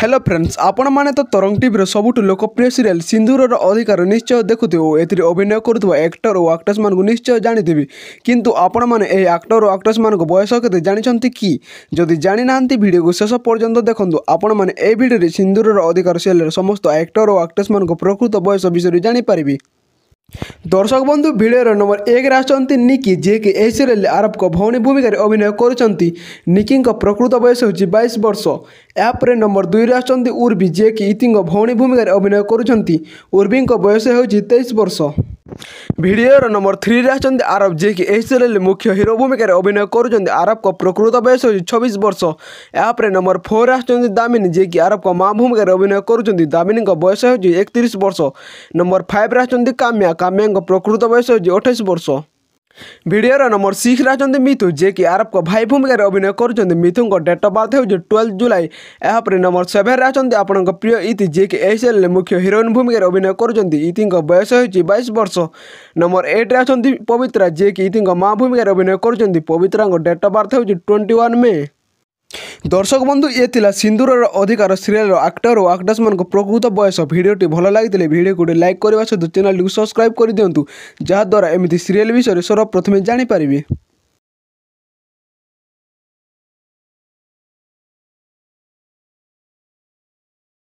hello friends আপনার তো তরং টিভির সবুঠ লোকপ্রিয় সিরিয়াল সিন্দুরর অধিকার নিশ্চয় দেখুথে এতে অভিনয় করুবা একটর ও আক্টর্স মানুষ নিশ্চয় জাঁথিবে কিন্তু আপনার এই আক্টর ও আক্টর্স মানুষ বয়স কেতে জাঁচান কি যদি জাঁ না ভিডিওকে শেষ পর্যন্ত দেখুন আপনার এই ভিডিওটি সিন্দুরর অধিকার সিরিয়ালের সমস্ত আক্টর ও আক্টর্স মানুষ প্রকৃত বয়স বিষয়ে জাঁপারি দর্শক বন্ধু ভিডিওর নম্বর এক আসছেন নিকি যিকি এই সিরিয়াল আরবক ভৌণী ভূমিকায় অভিনয় করছেন নিকি প্রকৃত বয়স হচ্ছে বাইশ বর্ষ এপরে নম্বর দুইরে আসছেন উর্বি যিকি ইতি ভৌণী ভূমিকায় অভিনয় করছেন উর্বি বয়স হচ্ছে তেইশ বর্ষ ଭିଡ଼ିଓର ନମ୍ବର ଥ୍ରୀରେ ଅଛନ୍ତି ଆରବ ଯିଏକି ଏହି ସିରିଏଲରେ ମୁଖ୍ୟ ହିରୋ ଭୂମିକାରେ ଅଭିନୟ କରୁଛନ୍ତି ଆରବଙ୍କ ପ୍ରକୃତ ବୟସ ହେଉଛି ଛବିଶ ବର୍ଷ ଏହାପରେ ନମ୍ବର ଫୋର୍ରେ ଆସୁଛନ୍ତି ଦାମିନୀ ଯିଏକି ଆରବଙ୍କ ମା ଭୂମିକାରେ ଅଭିନୟ କରୁଛନ୍ତି ଦାମିନୀଙ୍କ ବୟସ ହେଉଛି ଏକତିରିଶ ବର୍ଷ ନମ୍ବର ଫାଇଭ୍ରେ ଆସୁଛନ୍ତି କାମ୍ୟା କାମ୍ୟାଙ୍କ ପ୍ରକୃତ ବୟସ ହେଉଛି ଅଠେଇଶ ବର୍ଷ ভিডিওর নম্বর সিক্স রাখছেন মিথু যে কি আরব ভাই ভূমিকার অভিনয় করছেন মিথু ডেট অফ বার্থ হচ্ছে টুয়েলভ জুলাই এপরে নম্বর সেভেন রাখছেন আপনার প্রিয় ইতি যে কি এই সিরিয়ালে মুখ্য হিরোইন ভূমিকার অভিনয় করছেন ইতি বয়স হচ্ছে বাইশ বর্ষ নম্বর এইট রাখছেন পবিত্রা যে কি ইতি মা ভূমিকার অভিনয় করছেন পবিত্রা ডেট অফ বার্থ হচ্ছে টোয়েন্টি ওয়ান মে দর্শক বন্ধু ইয়ে লা সিন্দুরর অধিকার সিরিয়ালর আক্টর ও আক্টর্স মান প্রকৃত বয়স ভিডিওটি ভাল লাগিলে ভিডিওকে লাইক করা সহ চ্যানেলটি সবসক্রাইব করে দিও যাদ্বারা এমিতি সিরিয়াল বিষয়ে সর্বপ্রথমে জাঁপারে